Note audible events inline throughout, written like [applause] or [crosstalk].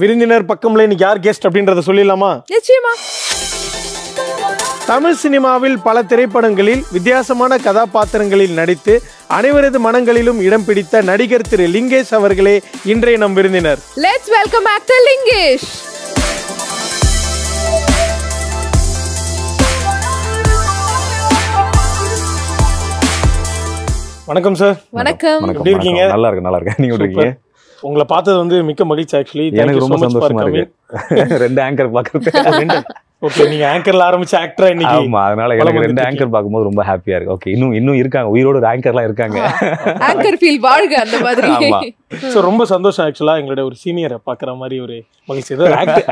விருந்தினர் பக்கம்ல இன்னைக்கு யார் கெஸ்ட் அப்படின்றத சொல்லிடலாமா நிச்சயமா தமிழ் சினிமாவில் பல திரைப்படங்களில் வித்தியாசமான கதாபாத்திரங்களில் நடித்து அனைவரது மனங்களிலும் இடம் பிடித்த நடிகர் திரு லிங்கேஷ் அவர்களே இன்றைய நம் விருந்தினர் லெட்ஸ் வெல்கம் ஆக்டர் லிங்கேஷ் வணக்கம் சார் வணக்கம் எப்படி இருக்கீங்க நல்லா இருக்கு நல்லா இருக்கு நீங்க இருக்கீங்க உங்களை பார்த்தது வந்து மிக்க மகிழ்ச்சி ஆக்சுவலி எனக்கு ரொம்ப சந்தோஷமா இருக்கு [laughs] ரெண்டு ஆங்கர் பாக்குறது [laughs] ஓகே நீங்க ஆங்கர்ல ஆரம்பிச்ச ஆக்டரா இன்னைக்கு ஆமா அதனால எனக்கு ரெண்டு ஆங்கர் பாக்கும்போது ரொம்ப ஹாப்பியா இருக்கு ஓகே இன்னும் இன்னும் இருக்காங்க உயிரோட ஒரு ஆங்கர்லாம் இருக்காங்க ஆங்கர் ஃபீல் வாழ்க அந்த மாதிரி சோ ரொம்ப சந்தோஷம் ஆக்சுவலா எங்களுடைய ஒரு சீனியரை பாக்குற மாதிரி ஒரு மகிழ்ச்சி ஏதோ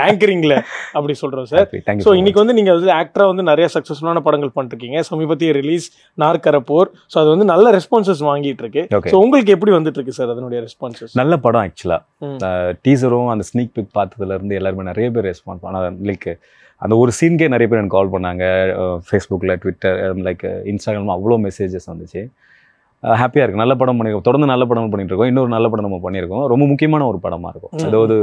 ஆங்கரிங்ல அப்படி சொல்றோம் சார் சோ இன்னைக்கு வந்து நீங்க வந்து ஆக்டரா வந்து நிறைய சக்சஸ்ஃபுல்லான படங்கள் பண்ணிருக்கீங்க சமீபத்திய ரிலீஸ் நாற்கர போர் சோ அது வந்து நல்ல ரெஸ்பான்சஸ் வாங்கிட்டு இருக்கு சோ உங்களுக்கு எப்படி வந்துட்டு இருக்கு சார் அதனுடைய ரெஸ்பான்சஸ் நல்ல படம் ஆக்சுவலா டீசரும் அந்த ஸ்னீக் பிக் பார்த்ததுல இருந்து எல்லாருமே நிறைய பேர் ரெஸ்பான்ஸ் ஆனால் லைக் அந்த ஒரு சீன்கே நிறைய பேர் எனக்கு கால் பண்ணாங்க ஃபேஸ்புக்கில் ட்விட்டர் லைக் இன்ஸ்டாகிராம் அவ்வளோ மெசேஜஸ் வந்துச்சு ஹாப்பியாக இருக்குது நல்ல படம் பண்ணியிருக்கோம் தொடர்ந்து நல்ல படம் பண்ணிகிட்டு இருக்கோம் இன்னொரு நல்ல படம் நம்ம பண்ணியிருக்கோம் ரொம்ப முக்கியமான ஒரு படமாக இருக்கும் அதாவது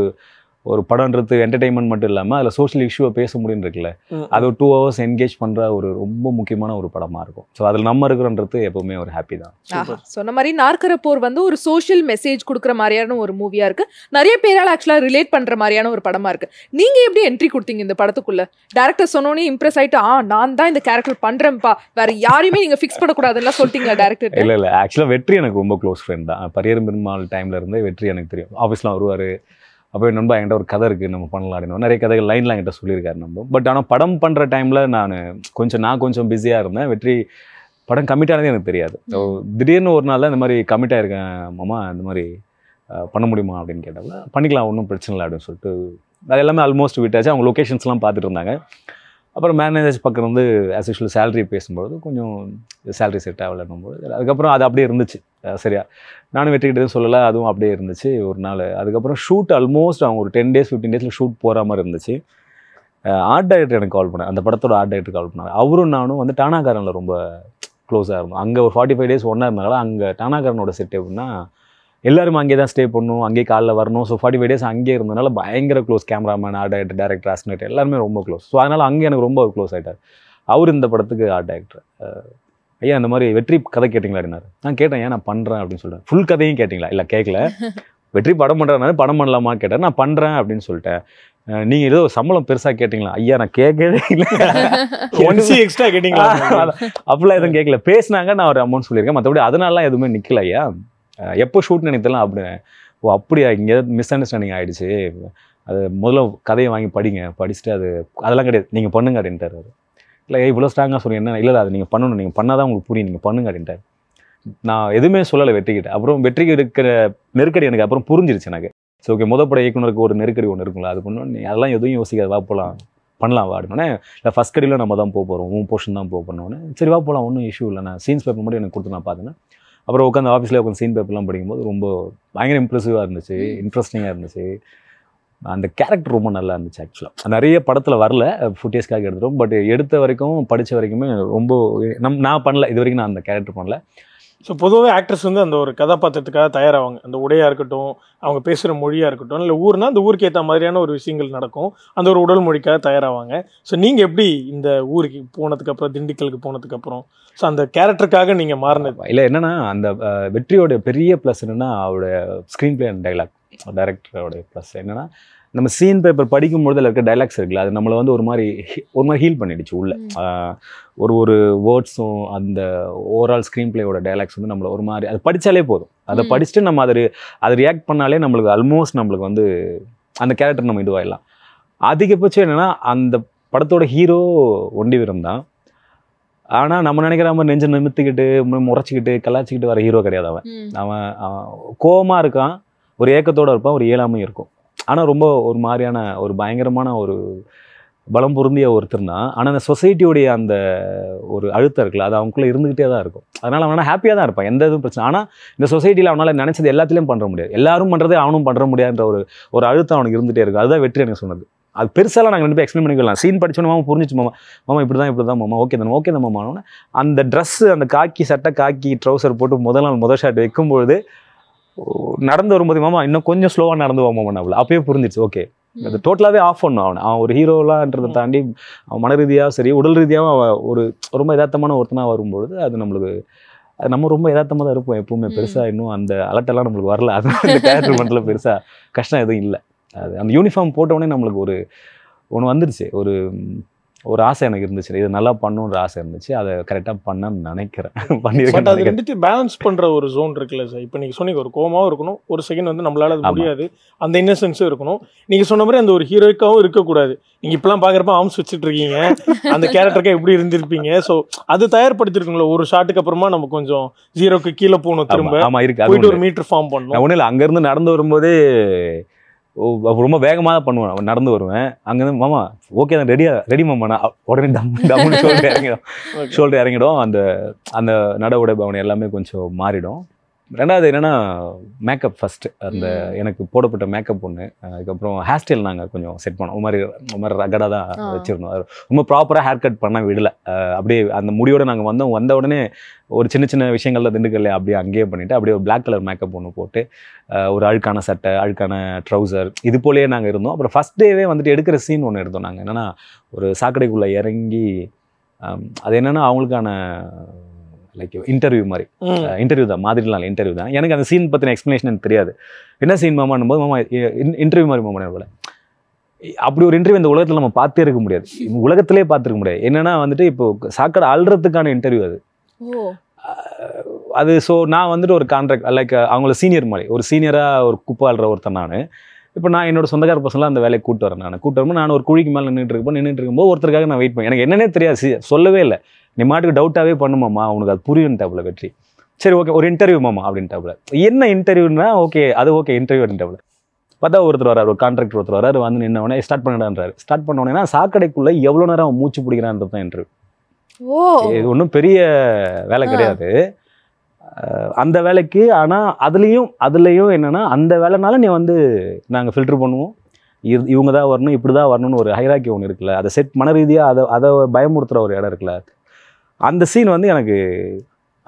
ஒரு படம்ன்றது என்டர்டைன்மெண்ட் மட்டும் இல்லாமல் அதில் சோஷியல் இஷ்யூவை பேச முடியும் இருக்குல்ல அது ஒரு டூ ஹவர்ஸ் என்கேஜ் பண்ணுற ஒரு ரொம்ப முக்கியமான ஒரு படமாக இருக்கும் ஸோ அதில் நம்ம இருக்கிறோன்றது எப்பவுமே ஒரு ஹாப்பி தான் சொன்ன மாதிரி நாற்கர போர் வந்து ஒரு சோஷியல் மெசேஜ் கொடுக்குற மாதிரியான ஒரு மூவியாக இருக்குது நிறைய பேரால் ஆக்சுவலாக ரிலேட் பண்ணுற மாதிரியான ஒரு படமாக இருக்குது நீங்கள் எப்படி என்ட்ரி கொடுத்தீங்க இந்த படத்துக்குள்ளே டேரக்டர் சொன்னோன்னே இம்ப்ரெஸ் ஆகிட்டு ஆ நான் தான் இந்த கேரக்டர் பண்ணுறேன்ப்பா வேறு யாரையுமே நீங்கள் ஃபிக்ஸ் பண்ணக்கூடாதுலாம் சொல்லிட்டீங்களா டேரக்டர் இல்லை இல்லை ஆக்சுவலாக வெற்றி எனக்கு ரொம்ப க்ளோஸ் ஃப்ரெண்ட் தான் பரியர் பெருமாள் டைம்ல இருந்து வெற்றி எனக்கு தெரியும் ஆஃபீஸ்லாம் வருவார் அப்போ நண்பா என்கிட்ட ஒரு கதை இருக்குது நம்ம பண்ணலாம் அப்படின்னு நிறைய கதைகள் லைன்லாம் என்கிட்ட சொல்லியிருக்காரு நம்ம பட் ஆனால் படம் பண்ணுற டைமில் நான் கொஞ்சம் நான் கொஞ்சம் பிஸியாக இருந்தேன் வெற்றி படம் கமிட்டானதே எனக்கு தெரியாது திடீர்னு ஒரு நாளில் இந்த மாதிரி கமிட் ஆகிருக்கேன் மாமா இந்த மாதிரி பண்ண முடியுமா அப்படின்னு கேட்டால் பண்ணிக்கலாம் ஒன்றும் பிரச்சனை இல்லை அப்படின்னு சொல்லிட்டு அது எல்லாமே ஆல்மோஸ்ட் விட்டாச்சு அவங்க லொக்கேஷன்ஸ்லாம் பார்த்துட்டு இருந்தாங்க அப்புறம் மேனேஜ் பக்கம் வந்து ஆஸ் யூஷுவல் சேலரி பேசும்போது கொஞ்சம் சேலரி செட் ஆகலன்னும் அதுக்கப்புறம் அது அப்படியே இருந்துச்சு சரியா நானும் வெற்றிக்கிட்டதும் சொல்லலை அதுவும் அப்படியே இருந்துச்சு ஒரு நாள் அதுக்கப்புறம் ஷூட் ஆல்மோஸ்ட் அவங்க ஒரு டென் டேஸ் ஃபிஃப்டீன் டேஸில் ஷூட் போகிற மாதிரி இருந்துச்சு ஆர்ட் டைரக்டர் எனக்கு கால் பண்ணேன் அந்த படத்தோட ஆர்ட் டைரக்டர் கால் பண்ணாங்க அவரும் நானும் வந்து டானாகாரனில் ரொம்ப க்ளோஸாக இருந்தோம் அங்கே ஒரு ஃபார்ட்டி ஃபைவ் டேஸ் ஒன்றா இருந்தாலும் அங்கே டானாகாரனோட செட் எப்படின்னா எல்லாருமே அங்கே தான் ஸ்டே பண்ணணும் அங்கேயே காலைல வரணும் ஸோ ஃபார்ட்டி ஃபைவ் டேஸ் அங்கேயே இருந்தனால பயங்கர close cameraman art director director ஆஸ்னேட் எல்லாருமே ரொம்ப க்ளோஸ் ஸோ அதனால் அங்கே எனக்கு ரொம்ப க்ளோஸ் ஆகிட்டார் அவர் இந்த படத்துக்கு ஆர்ட் டைரக்டர் ஐயா அந்த மாதிரி வெற்றி கதை கேட்டீங்களா அப்படின்னாரு நான் கேட்டேன் ஏன் நான் பண்ணுறேன் அப்படின்னு சொல்லிட்டேன் ஃபுல் கதையும் கேட்டிங்களா இல்லை கேட்கல வெற்றி படம் பண்ணுறதுனால படம் பண்ணலாமா கேட்டேன் நான் பண்ணுறேன் அப்படின்னு சொல்லிட்டேன் நீங்க ஏதோ சம்பளம் பெருசா கேட்டீங்களா ஐயா நான் கேட்கவே இல்லை எக்ஸ்ட்ரா கேட்டீங்களா அப்படிலாம் எதுவும் கேட்கல பேசினாங்க நான் ஒரு அமௌண்ட் சொல்லியிருக்கேன் மற்றபடி அதனாலலாம் எதுவுமே நிக்கல ஐயா எப்போ ஷூட் நினைத்தலாம் அப்படி ஓ அப்படியா இங்கே மிஸ் அண்டர்ஸ்டாண்டிங் ஆயிடுச்சு அது முதல்ல கதையை வாங்கி படிங்க படிச்சுட்டு அது அதெல்லாம் கிடையாது நீங்க பண்ணுங்க அப்படின்ட்டார் இல்லை ஏ இவ்வளோ ஸ்ட்ராங்காக சொல்லுங்க என்ன இல்லை அது நீங்கள் பண்ணணும் நீங்கள் பண்ணால் தான் உங்களுக்கு புரியும் நீங்கள் பண்ணுங்க அப்படின்ட்டு நான் எதுவுமே சொல்லலை வெற்றிக்கிட்ட அப்புறம் வெற்றிக்கு எடுக்கிற நெருக்கடி எனக்கு அப்புறம் புரிஞ்சிருச்சு எனக்கு ஸோ ஓகே முதப்பட இயக்குனருக்கு ஒரு நெருக்கடி ஒன்று இருக்குங்களா அது பண்ணணும் நீ அதெல்லாம் எதுவும் யோசிக்காது வா போகலாம் பண்ணலாம் வா அப்படின்னே இல்லை ஃபஸ்ட் கடியில் நம்ம தான் போக போகிறோம் உன் போர்ஷன் தான் போக போனோடனே சரி வா போகலாம் ஒன்றும் இஷ்யூ இல்லை நான் சீன்ஸ் பேப்பர் மட்டும் எனக்கு கொடுத்து நான் பார்த்தேன்னா அப்புறம் உட்காந்து ஆஃபீஸில் உட்காந்து சீன் பேப்பர்லாம் படிக்கும்போது ரொம்ப பயங்கர இம்ப்ரெசிவாக இருந்துச்சு இன்ட்ரெஸ்டிங்காக இருந்துச்சு அந்த கேரக்டர் ரொம்ப நல்லா இருந்துச்சு ஆக்சுவலாக நிறைய படத்தில் வரல ஃபுட்டேஸ்க்காக எடுத்துரும் பட் எடுத்த வரைக்கும் படித்த வரைக்குமே ரொம்ப நம் நான் பண்ணல இது வரைக்கும் நான் அந்த கேரக்டர் பண்ணல ஸோ பொதுவாகவே ஆக்ட்ரஸ் வந்து அந்த ஒரு கதாபாத்திரத்துக்காக தயாராகுவாங்க அந்த உடையாக இருக்கட்டும் அவங்க பேசுகிற மொழியாக இருக்கட்டும் இல்லை ஊர்னா அந்த ஊருக்கு ஏற்ற மாதிரியான ஒரு விஷயங்கள் நடக்கும் அந்த ஒரு உடல் மொழிக்காக தயாராவாங்க ஸோ நீங்கள் எப்படி இந்த ஊருக்கு போனதுக்கப்புறம் திண்டுக்கலுக்கு போனதுக்கப்புறம் ஸோ அந்த கேரக்டருக்காக நீங்கள் மாறினது இல்லை என்னென்னா அந்த வெற்றியோட பெரிய ப்ளஸ் என்னென்னா அவருடைய ஸ்க்ரீன் பிளே அண்ட் டைலாக் டேரக்டரோட ப்ளஸ் என்னென்னா நம்ம சீன் பேப்பர் படிக்கும்போது அதில் இருக்க டைலாக்ஸ் இருக்குல்ல அது நம்மளை வந்து ஒரு மாதிரி ஒரு மாதிரி ஹீல் பண்ணிடுச்சு உள்ள ஒரு ஒரு வேர்ட்ஸும் அந்த ஓவரால் ஸ்க்ரீன் பிளேயோட டைலாக்ஸ் வந்து நம்மளை ஒரு மாதிரி அது படித்தாலே போதும் அதை படிச்சுட்டு நம்ம அதை அதை ரியாக்ட் பண்ணாலே நம்மளுக்கு ஆல்மோஸ்ட் நம்மளுக்கு வந்து அந்த கேரக்டர் நம்ம இதுவாகிடலாம் அதிகபட்சம் என்னென்னா அந்த படத்தோட ஹீரோ ஒண்டிவீரம் தான் ஆனால் நம்ம நினைக்கிற மாதிரி நெஞ்சை நிமித்துக்கிட்டு முறைச்சிக்கிட்டு கலாச்சிக்கிட்டு வர ஹீரோ கிடையாது அவன் அவன் கோபமாக இருக்கான் ஒரு ஏக்கத்தோடு இருப்பான் ஒரு இயலாமையும் இருக்கும் ஆனால் ரொம்ப ஒரு மாதிரியான ஒரு பயங்கரமான ஒரு பலம் பொருந்திய ஒருத்தர் தான் ஆனால் அந்த சொசைட்டியோடைய அந்த ஒரு அழுத்தம் இருக்குல்ல அது அவங்களுக்குள்ள இருந்துக்கிட்டே தான் இருக்கும் அதனால் அவனால் ஹாப்பியாக தான் இருப்பான் எந்த இதுவும் பிரச்சனை ஆனால் இந்த சொசைட்டியில் அவனால் நினச்சது எல்லாத்துலேயும் பண்ணுற முடியாது எல்லாரும் பண்ணுறதே அவனும் பண்ணுற முடியாதுன்ற ஒரு ஒரு அழுத்தம் அவனுக்கு இருந்துகிட்டே இருக்கும் அதுதான் வெற்றி எனக்கு சொன்னது அது பெருசாலாம் நாங்கள் ரெண்டு பேர் எக்ஸ்பிளைன் பண்ணிக்கலாம் சீன் படிச்சோம் மாமா புரிஞ்சிச்சு மாமா மாமா இப்படி தான் இப்படி தான் மாமா ஓகே தானே ஓகே தான் மாமா அந்த ட்ரெஸ்ஸு அந்த காக்கி சட்டை காக்கி ட்ரௌசர் போட்டு முதல் நாள் முதல் ஷர்ட் வைக்கும்போது நடந்து வரும்போது மாமா இன்னும் கொஞ்சம் ஸ்லோவாக நடந்து வாமா மாமா நம்மள அப்பயே புரிஞ்சிச்சு ஓகே அது டோட்டலாகவே ஆஃப் பண்ணும் அவனை அவன் ஒரு ஹீரோலான்றதை தாண்டி அவன் மன ரீதியாக சரி உடல் ரீதியாகவும் அவன் ஒரு ரொம்ப யதார்த்தமான ஒருத்தனாக வரும்பொழுது அது நம்மளுக்கு நம்ம ரொம்ப யதார்த்தமாக தான் இருப்போம் எப்பவுமே பெருசாக இன்னும் அந்த அலட்டெல்லாம் நம்மளுக்கு வரல அது அந்த கேரக்டர் [laughs] பண்ணுறதுல பெருசாக கஷ்டம் எதுவும் இல்லை அது அந்த யூனிஃபார்ம் போட்டவொடனே நம்மளுக்கு ஒரு ஒன்று வந்துருச்சு ஒரு ஒரு ஆசை எனக்கு இருந்துச்சு இது நல்லா பண்ணுன்ற ஆசை இருந்துச்சு அதை கரெக்டாக பண்ணணும்னு நினைக்கிறேன் [laughs] பண்ணியிருக்கேன் அது வந்துட்டு பேலன்ஸ் பண்ணுற ஒரு ஜோன் இருக்குல்ல சார் இப்போ நீங்கள் சொன்னீங்க ஒரு கோமாவும் இருக்கணும் ஒரு செகண்ட் வந்து நம்மளால அது முடியாது அந்த இன்னசென்ஸும் இருக்கணும் நீங்கள் சொன்ன மாதிரி அந்த ஒரு ஹீரோயிக்காவும் இருக்கக்கூடாது நீங்கள் இப்பெல்லாம் பார்க்குறப்ப ஆம்ஸ் வச்சுட்டு இருக்கீங்க அந்த கேரக்டருக்கு எப்படி இருந்திருப்பீங்க ஸோ அது தயார்படுத்திருக்குங்களா ஒரு ஷாட்டுக்கு அப்புறமா நம்ம கொஞ்சம் ஜீரோக்கு கீழே போகணும் திரும்ப ஆமாம் இருக்கு போயிட்டு ஒரு மீட்டர் ஃபார்ம் பண்ணணும் ஒன்றும் இல்லை அங்கேருந்து நடந்து வரும்போதே ரொம்ப வேகமாக தான் பண்ணுவேன் நடந்து வருவேன் அங்கேருந்து மாமா ஓகே தான் ரெடியாக ரெடி மாமா நான் உடனே டம் டம்னு ஷோல்டர் இறங்கிடும் ஷோல்டர் [laughs] இறங்கிடும் அந்த அந்த நட உடை பவனை எல்லாமே கொஞ்சம் மாறிடும் ரெண்டாவது என்னென்னா மேக்கப் ஃபஸ்ட்டு அந்த எனக்கு போடப்பட்ட மேக்கப் ஒன்று அதுக்கப்புறம் ஹேர் ஸ்டைல் நாங்கள் கொஞ்சம் செட் பண்ணோம் ஒரு மாதிரி ஒரு மாதிரி ரகடாக தான் வச்சுருந்தோம் ரொம்ப ப்ராப்பராக ஹேர் கட் பண்ண விடலை அப்படியே அந்த முடியோடு நாங்கள் வந்தோம் வந்த உடனே ஒரு சின்ன சின்ன விஷயங்கள்ல திண்டுக்கல்ல அப்படியே அங்கேயே பண்ணிவிட்டு அப்படியே ஒரு பிளாக் கலர் மேக்கப் ஒன்று போட்டு ஒரு அழுக்கான சட்டை அழுக்கான ட்ரௌசர் இது போலேயே நாங்கள் இருந்தோம் அப்புறம் ஃபஸ்ட் டேவே வந்துட்டு எடுக்கிற சீன் ஒன்று எடுத்தோம் நாங்கள் என்னென்னா ஒரு சாக்கடைக்குள்ளே இறங்கி அது என்னென்னா அவங்களுக்கான லைக் இன்டர்வியூ மாதிரி இன்டர்வியூ தான் மாதிரி இல்லை இன்டர்வியூ தான் எனக்கு அந்த சீன் பற்றின எக்ஸ்ப்ளனேஷன் எனக்கு தெரியாது என்ன சீன் மாமான் போது மாமா இன்டர்வியூ மாதிரி மாமா போல அப்படி ஒரு இன்டர்வியூ இந்த உலகத்தில் நம்ம பார்த்தே இருக்க முடியாது உலகத்திலே பார்த்துருக்க முடியாது என்னன்னா வந்துட்டு இப்போ சாக்கடை அழுறதுக்கான இன்டர்வியூ அது அது ஸோ நான் வந்துட்டு ஒரு கான்ட்ராக்ட் லைக் அவங்கள சீனியர் மாதிரி ஒரு சீனியராக ஒரு குப்பை அழுற ஒருத்தன் நான் இப்போ நான் என்னோட சொந்தக்கார பசங்களாம் அந்த வேலையை கூட்டு வரேன் நான் கூட்டு வரும்போது நான் ஒரு குழிக்கு மேலே நின்றுட்டு இருப்போம் நின்றுட்டு இருக்கும்போது ஒருத்தருக்காக நான் வெயிட் பண்ணேன் எனக்கு என்னன்னே தெரியாது சொல்லவே இல்லை நீ மாட்டுக்கு டவுட்டாகவே பண்ணுமாம்மா உனக்கு அது புரியும் டேபிள் வெற்றி சரி ஓகே ஒரு இன்டர்வியூ மாமா அப்படின்ட்டாப்புல என்ன இன்டர்வியூனா ஓகே அது ஓகே இன்டர்வியூ அப்படின்ட்டாப்புல பார்த்தா ஒருத்தர் வரார் ஒரு கான்ட்ராக்டர் ஒருத்தர் வரார் வந்து உடனே ஸ்டார்ட் பண்ணிடான்றாரு ஸ்டார்ட் பண்ண உடனே சாக்கடைக்குள்ளே எவ்வளோ நேரம் மூச்சு பிடிக்கிறான்றது தான் இன்டர்வியூ இது ஒன்றும் பெரிய வேலை கிடையாது அந்த வேலைக்கு ஆனால் அதுலேயும் அதுலேயும் என்னென்னா அந்த வேலைனால நீ வந்து நாங்கள் ஃபில்ட்ரு பண்ணுவோம் இவங்க தான் வரணும் இப்படி தான் வரணும்னு ஒரு ஹைராக்கி ஒன்று இருக்குல்ல அதை செட் மன ரீதியாக அதை அதை பயமுறுத்துகிற ஒரு இடம் இருக்குல்ல அந்த சீன் வந்து எனக்கு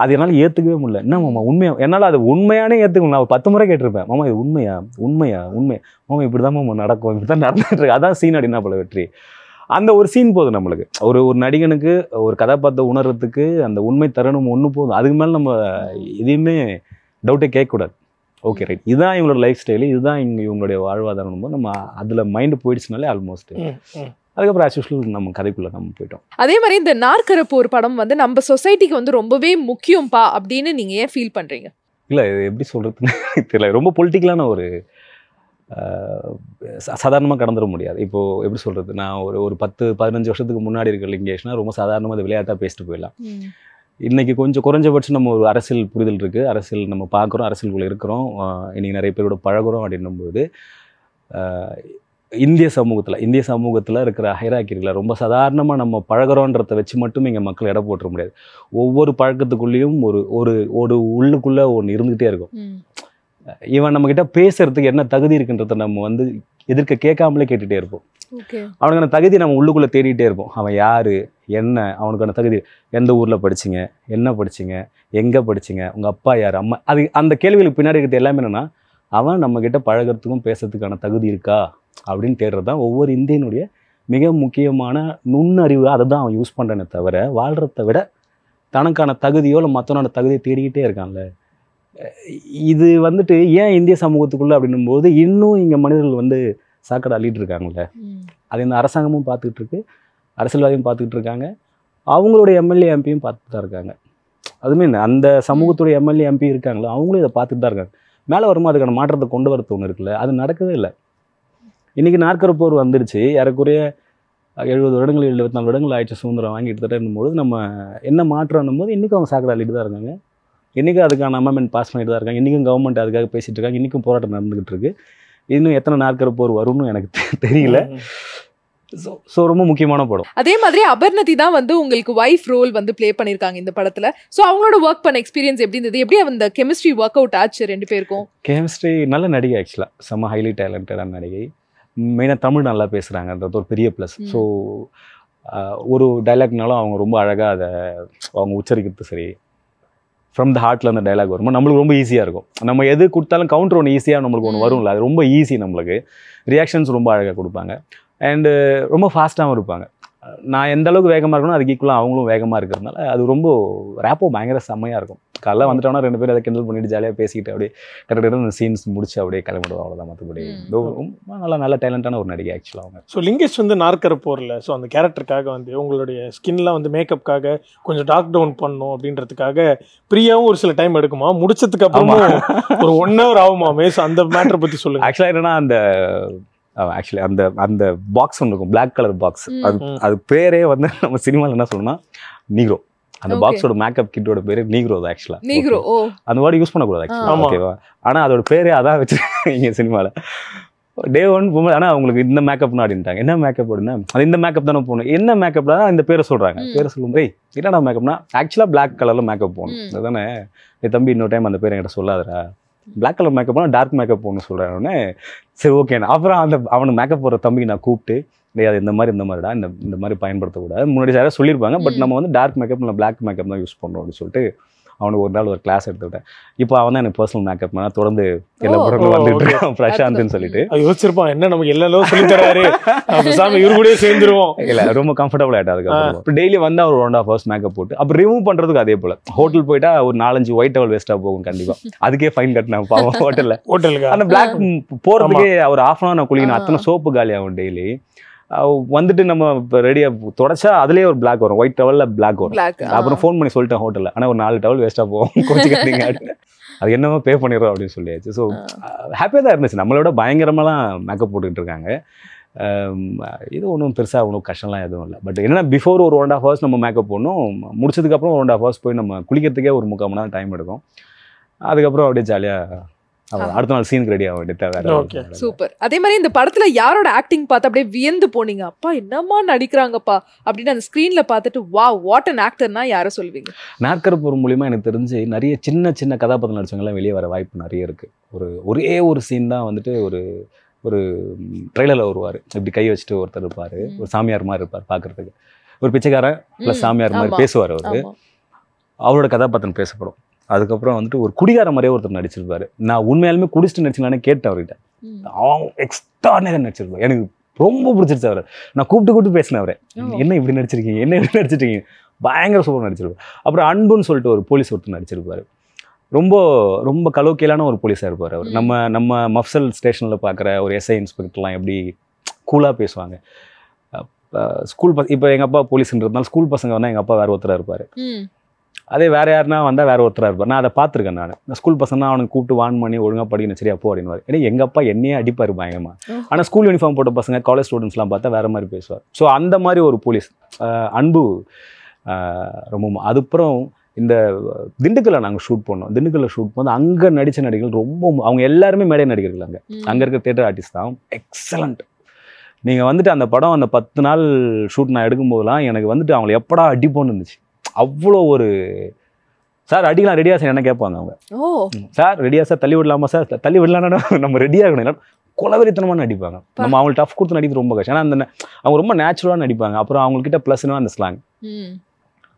அது என்னால் ஏற்றுக்கவே முடியல என்ன மாமா உண்மையாக என்னால் அது உண்மையானே ஏற்றுக்க நான் பத்து முறை கேட்டிருப்பேன் மாமா இது உண்மையா உண்மையா உண்மை மாமா இப்படி தான் மாமா நடக்கும் இப்படி தான் நடந்துட்டுருக்கு அதான் சீன் அப்படின்னா போல வெற்றி அந்த ஒரு சீன் போதும் நம்மளுக்கு ஒரு ஒரு நடிகனுக்கு ஒரு கதாபாத்திரம் உணர்றதுக்கு அந்த உண்மை தருணம் ஒன்று போதும் அதுக்கு மேலே நம்ம எதையுமே டவுட்டே கேட்கக்கூடாது ஓகே ரைட் இதுதான் இவங்களோட லைஃப் ஸ்டைலு இதுதான் இங்கே இவங்களுடைய வாழ்வாதாரம் போது நம்ம அதில் மைண்டு போயிடுச்சுனாலே ஆல்மோஸ்ட் அதுக்கப்புறம் ஆஸ் யூஸ்வல் நம்ம கதைக்குள்ளே நம்ம போயிட்டோம் அதே மாதிரி இந்த ஒரு படம் வந்து நம்ம சொசைட்டிக்கு வந்து ரொம்பவே முக்கியம்ப்பா அப்படின்னு நீங்கள் ஏன் ஃபீல் பண்ணுறீங்க இல்லை இது எப்படி சொல்கிறதுன்னு [laughs] தெரியல ரொம்ப பொலிட்டிக்கலான ஒரு சாதாரணமாக கடந்துட முடியாது இப்போது எப்படி சொல்கிறது நான் ஒரு ஒரு பத்து பதினஞ்சு வருஷத்துக்கு முன்னாடி இருக்கிற லிங்கேஷ்னால் ரொம்ப சாதாரணமாக அதை விளையாட்டாக பேசிட்டு போயிடலாம் இன்றைக்கி கொஞ்சம் குறைஞ்சபட்சம் நம்ம ஒரு அரசியல் புரிதல் இருக்குது அரசியல் நம்ம பார்க்குறோம் அரசியல்குள்ளே இருக்கிறோம் இன்றைக்கி நிறைய பேரோட பழகுறோம் அப்படின்னும்போது இந்திய சமூகத்தில் இந்திய சமூகத்தில் இருக்கிற ஹைராக்கிரிகளை ரொம்ப சாதாரணமாக நம்ம பழகிறோன்றத வச்சு மட்டும் இங்கே மக்கள் இட போட்டுற முடியாது ஒவ்வொரு பழக்கத்துக்குள்ளேயும் ஒரு ஒரு ஒரு உள்ளுக்குள்ளே ஒன்று இருந்துகிட்டே இருக்கும் இவன் கிட்ட பேசுறதுக்கு என்ன தகுதி இருக்குன்றத நம்ம வந்து எதிர்க்க கேட்காமலே கேட்டுட்டே இருப்போம் அவனுக்கான தகுதி நம்ம உள்ளுக்குள்ள தேடிகிட்டே இருப்போம் அவன் யாரு என்ன அவனுக்கான தகுதி எந்த ஊர்ல படிச்சிங்க என்ன படிச்சிங்க எங்க படிச்சிங்க உங்க அப்பா யாரு அம்மா அது அந்த கேள்விகளுக்கு பின்னாடி இருக்கிறது எல்லாமே என்னன்னா அவன் நம்ம கிட்ட பழகிறதுக்கும் பேசுறதுக்கான தகுதி இருக்கா அப்படின்னு தேடுறதுதான் ஒவ்வொரு இந்தியனுடைய மிக முக்கியமான நுண்ணறிவு அதை தான் அவன் யூஸ் பண்றனே தவிர வாழ்றத விட தனக்கான தகுதியோ இல்லை மற்றவனோட தகுதியை தேடிக்கிட்டே இருக்கான்ல இது வந்துட்டு ஏன் இந்திய சமூகத்துக்குள்ளே அப்படின்னும் போது இன்னும் இங்கே மனிதர்கள் வந்து சாக்கடை அள்ளிட்டு இருக்காங்கல்ல அது இந்த அரசாங்கமும் பார்த்துக்கிட்டு இருக்கு அரசியல்வாதியும் பார்த்துக்கிட்டு இருக்காங்க அவங்களுடைய எம்எல்ஏ எம்பியும் பார்த்துட்டு தான் இருக்காங்க அதுமே அந்த சமூகத்துடைய எம்எல்ஏ எம்பி இருக்காங்களோ அவங்களும் இதை பார்த்துட்டு தான் இருக்காங்க மேலே வருமா அதுக்கான மாற்றத்தை கொண்டு வரது ஒன்று இருக்குல்ல அது நடக்கவே இல்லை இன்றைக்கி நாற்கர போர் வந்துருச்சு ஏறக்குறைய எழுபது வருடங்கள் எழுபத்தி நாலு வருடங்கள் ஆயிடுச்சு சுதந்திரம் வாங்கி எடுத்துகிட்டே போது நம்ம என்ன மாற்றம் போது இன்றைக்கும் அவங்க சாக்கடை அள்ளிட்டு தான் இருக்காங்க இன்றைக்கும் அதுக்கான அமெண்ட்மெண்ட் பாஸ் பண்ணிட்டு தான் இருக்காங்க இன்றைக்கும் கவர்மெண்ட் அதுக்காக பேசிகிட்டு இருக்காங்க இன்றைக்கும் போராட்டம் நடந்துகிட்டு இருக்கு இன்னும் எத்தனை நாட்கள் போர் வரும்னு எனக்கு தெரியல ஸோ ரொம்ப முக்கியமான படம் அதே மாதிரி அபர்ணதி தான் வந்து உங்களுக்கு ஒய்ஃப் ரோல் வந்து ப்ளே பண்ணியிருக்காங்க இந்த படத்தில் ஸோ அவங்களோட ஒர்க் பண்ண எக்ஸ்பீரியன்ஸ் எப்படி இருந்தது எப்படி அந்த கெமிஸ்ட்ரி ஒர்க் அவுட் ஆச்சு ரெண்டு பேருக்கும் கெமிஸ்ட்ரி நல்ல நடிகை ஆக்சுவலாக செம்ம ஹைலி டேலண்டடான நடிகை மெயினாக தமிழ் நல்லா பேசுகிறாங்கன்றது ஒரு பெரிய ப்ளஸ் ஸோ ஒரு டைலாக்னாலும் அவங்க ரொம்ப அழகாக அதை அவங்க உச்சரிக்கிறது சரி ஃப்ரம் த ஹார்ட்டில் அந்த டைலாக் வரும் நம்மளுக்கு ரொம்ப ஈஸியாக இருக்கும் நம்ம எது கொடுத்தாலும் கவுண்டர் ஒன்று ஈஸியாக நம்மளுக்கு ஒன்று வரும்ல அது ரொம்ப ஈஸி நம்மளுக்கு ரியாக்ஷன்ஸ் ரொம்ப அழகாக கொடுப்பாங்க அண்டு ரொம்ப ஃபாஸ்ட்டாகவும் இருப்பாங்க நான் எந்த அளவுக்கு வேகமாக இருக்கணும் அதுக்கு ஈக்குவலாக அவங்களும் வேகமாக இருக்கிறதுனால அது ரொம்ப ரேப்போ பயங்கர செம்மையாக இருக்கும் காலையில் வந்துட்டோன்னா ரெண்டு பேரும் அதை கிண்டல் பண்ணிட்டு ஜாலியாக பேசிக்கிட்டு அப்படியே கரெக்டாக சீன்ஸ் முடிச்சு அப்படியே கிளம்பிடுவோம் அவ்வளோதான் மற்றபடி ரொம்ப நல்லா நல்ல டேலண்டான ஒரு நடிகை ஆக்சுவலாக அவங்க ஸோ லிங்கேஷ் வந்து நாற்கர போரில் ஸோ அந்த கேரக்டருக்காக வந்து உங்களுடைய ஸ்கின்லாம் வந்து மேக்கப்காக கொஞ்சம் டாக் டவுன் பண்ணும் அப்படின்றதுக்காக ஃப்ரீயாகவும் ஒரு சில டைம் எடுக்குமா முடிச்சதுக்கு அப்புறமா ஒரு ஒன் ஹவர் ஆகுமா மேஸ் அந்த மேட்டரை பற்றி சொல்லுங்கள் ஆக்சுவலாக என்னன்னா அந்த ஆக்சுவலி அந்த அந்த பாக்ஸ் ஒன்று இருக்கும் பிளாக் கலர் பாக்ஸ் அது அது பேரே வந்து [laughs] நம்ம சினிமாவில் என்ன சொல்லணும்னா நீக்ரோ அந்த பாக்ஸோட மேக்கப் கிட்டோட பேரு நீக்ரோ தான் ஆக்சுவலா நீக்ரோ அந்த மாதிரி யூஸ் பண்ணக்கூடாது ஆக்சுவலா ஓகேவா ஆனா அதோட பேரே அதான் இங்கே சினிமாவில் டே ஒன் போகும்போது ஆனால் அவங்களுக்கு இந்த மேக்கப்னு அப்படின்ட்டாங்க என்ன மேக்கப் அப்படின்னா அது இந்த மேக்கப் தானே போகணும் என்ன மேக்கப் தான் இந்த பேரை சொல்கிறாங்க பேரை சொல்லும் போய் என்னடா மேக்கப்னா ஆக்சுவலாக பிளாக் கலரில் மேக்கப் போகணும் அதுதானே தம்பி இன்னொரு டைம் அந்த பேர் என்கிட்ட சொல்லாதரா பிளாக் கலர் மேக்கப் போனால் டார்க் மேக்கப் போகணும்னு சொல்கிறேன் சரி ஓகேண்ணா அப்புறம் அந்த அவனுக்கு மேக்கப் போகிற தம்பிக்கு நான் கூப்பிட்டு கிடையாது இந்த மாதிரி இந்த மாதிரிடா இந்த இந்த மாதிரி பயன்படுத்தக்கூடாது முன்னாடி சார் சொல்லியிருப்பாங்க பட் நம்ம வந்து டார்க் மேக்கப் இல்லை பிளாக் மேக்கப் தான் யூஸ் பண்ணுறோம் அப்படின்னு சொல்லிட்டு அவனுக்கு ஒரு நாள் ஒரு கிளாஸ் எடுத்து விட்டேன் இப்போ அவன் தான் எனக்கு பர்சனல் மேக்கப் பண்ணா தொடர்ந்து எல்லா படங்களும் வந்துட்டு இருக்கான் பிரசாந்த்னு சொல்லிட்டு யோசிச்சிருப்பான் என்ன நமக்கு எல்லாம் சொல்லி தராரு இவரு கூட சேர்ந்துருவோம் இல்ல ரொம்ப கம்ஃபர்டபுள் ஆயிட்டா அதுக்கப்புறம் இப்போ டெய்லி வந்து அவர் ஒன் ஆஃப் ஹவர்ஸ் மேக்கப் போட்டு அப்போ ரிமூவ் பண்றதுக்கு அதே போல ஹோட்டல் போயிட்டா ஒரு நாலஞ்சு ஒயிட் டவல் வேஸ்டா போகும் கண்டிப்பா அதுக்கே ஃபைன் கட்டினா பாவம் ஹோட்டல்ல ஹோட்டலுக்கு அந்த பிளாக் போறதுக்கே ஒரு ஆஃப் அன் அவர் குளிக்கணும் அத்தனை சோப்பு காலி ஆகும் டெய்லி வந்துட்டு நம்ம ரெடியாக தொடச்சா அதுலேயே ஒரு பிளாக் வரும் ஒயிட் டவலில் பிளாக் வரும் அப்புறம் ஃபோன் பண்ணி சொல்லிட்டேன் ஹோட்டலில் ஆனால் ஒரு நாலு டவல் வேஸ்ட்டாக போகும் [laughs] கட்டிங்க அது என்னமோ பே பண்ணிடுறோம் அப்படின்னு சொல்லியாச்சு ஸோ ஹாப்பியாக தான் இருந்துச்சு நம்மளோட பயங்கரமெல்லாம் மேக்கப் போட்டுக்கிட்டு இருக்காங்க இது ஒன்றும் பெருசாக ஒன்றும் கஷ்டம்லாம் எதுவும் இல்லை பட் என்னென்னா பிஃபோர் ஒரு ஒன் ஆஃப் ஹவர்ஸ் நம்ம மேக்கப் போடணும் முடிச்சதுக்கப்புறம் ஒரு ஒன் ஆஃப் ஹவர்ஸ் போய் நம்ம குளிக்கிறதுக்கே ஒரு முக்கால் மணி நேரம் டைம் எடுக்கும் அதுக்கப்புறம் அப்படியே ஜாலியாக அடுத்த நாள் சீனுக்கு ரெடி ஆக வேண்டியது வேற சூப்பர் அதே மாதிரி இந்த படத்துல யாரோட ஆக்டிங் பார்த்து அப்படியே வியந்து போனீங்க அப்பா என்னம்மா நடிக்கிறாங்கப்பா அப்படின்னு அந்த ஸ்க்ரீன்ல பார்த்துட்டு வா வாட் அன் ஆக்டர்னா யாரை சொல்லுவீங்க நாற்கரப்பூர் மூலியமா எனக்கு தெரிஞ்சு நிறைய சின்ன சின்ன கதாபாத்திரம் நடிச்சவங்கலாம் வெளியே வர வாய்ப்பு நிறைய இருக்கு ஒரு ஒரே ஒரு சீன் தான் வந்துட்டு ஒரு ஒரு ட்ரெய்லரில் வருவார் இப்படி கை வச்சுட்டு ஒருத்தர் இருப்பார் ஒரு சாமியார் மாதிரி இருப்பார் பார்க்குறதுக்கு ஒரு பிச்சைக்காரன் ப்ளஸ் சாமியார் மாதிரி பேசுவார் அவர் அவரோட கதாபாத்திரம் பேசப்படும் அதுக்கப்புறம் வந்துட்டு ஒரு குடிகார மாதிரியே ஒருத்தர் நடிச்சிருப்பாரு நான் உண்மையாலுமே குடிச்சிட்டு நடிச்சிங்களான்னு கேட்டேன் அவர்கிட்ட அவன் நேரம் நடிச்சிருப்பார் எனக்கு ரொம்ப பிடிச்சிருச்சு அவர் நான் கூப்பிட்டு கூப்பிட்டு பேசினேன் அவரை என்ன இப்படி நடிச்சிருக்கீங்க என்ன இப்படி நடிச்சிருக்கீங்க பயங்கர சூப்பர் நடிச்சிருப்பார் அப்புறம் அன்புன்னு சொல்லிட்டு ஒரு போலீஸ் ஒருத்தர் நடிச்சிருப்பார் ரொம்ப ரொம்ப கலோக்கியலான ஒரு போலீஸாக இருப்பார் அவர் நம்ம நம்ம மஃப்சல் ஸ்டேஷனில் பார்க்குற ஒரு எஸ்ஐ இன்ஸ்பெக்டர்லாம் எப்படி கூலாக பேசுவாங்க ஸ்கூல் ப இப்போ எங்கள் அப்பா போலீஸ்ன்றதுனால ஸ்கூல் பசங்க வந்தால் எங்கள் அப்பா வேறு ஒருத்தராக இருப்பார் அதே வேறு யாருனா வந்தால் வேறு ஒருத்தராக இருப்பார் நான் அதை பார்த்துருக்கேன் நான் ஸ்கூல் பசங்கன்னா அவனுக்கு கூப்பிட்டு வான் பண்ணி ஒழுங்காக படிக்கணும் சரியா போ அப்படின்னு ஏன்னா எங்கள் அப்பா என்னையே அடிப்பார் பயங்கரமாக ஆனால் ஸ்கூல் யூனிஃபார்ம் போட்ட பசங்க காலேஜ் ஸ்டூடெண்ட்ஸ்லாம் பார்த்தா வேறு மாதிரி பேசுவார் ஸோ அந்த மாதிரி ஒரு போலீஸ் அன்பு ரொம்ப அதுக்கப்புறம் இந்த திண்டுக்கல்லை நாங்கள் ஷூட் பண்ணோம் திண்டுக்கல்லை ஷூட் போது அங்கே நடித்த நடிகர்கள் ரொம்ப அவங்க எல்லாருமே மேடை நடிகர்கள் அங்கே அங்கே இருக்கிற தேட்டர் ஆர்டிஸ்ட் தான் எக்ஸலண்ட் நீங்கள் வந்துட்டு அந்த படம் அந்த பத்து நாள் ஷூட் நான் எடுக்கும்போதெல்லாம் எனக்கு வந்துட்டு அவங்கள எப்படா அடிப்போன்னு இருந்துச்சு அவ்வளோ ஒரு சார் அடிக்கலாம் ரெடியாக சார் என்ன கேட்பாங்க அவங்க சார் ரெடியாக சார் தள்ளி விடலாமா சார் தள்ளி விடலாம் நம்ம ரெடியாக இருக்கணும் குலவெறித்தனமான நடிப்பாங்க நம்ம அவங்களுக்கு டஃப் கொடுத்து நடிக்கிறது ரொம்ப கஷ்டம் ஏன்னா அந்த அவங்க ரொம்ப நேச்சுரலாக நடிப்பாங்க அப்புறம் அவங்கக்கிட்ட ப்ளஸ்னா அந்த ஸ்லாங்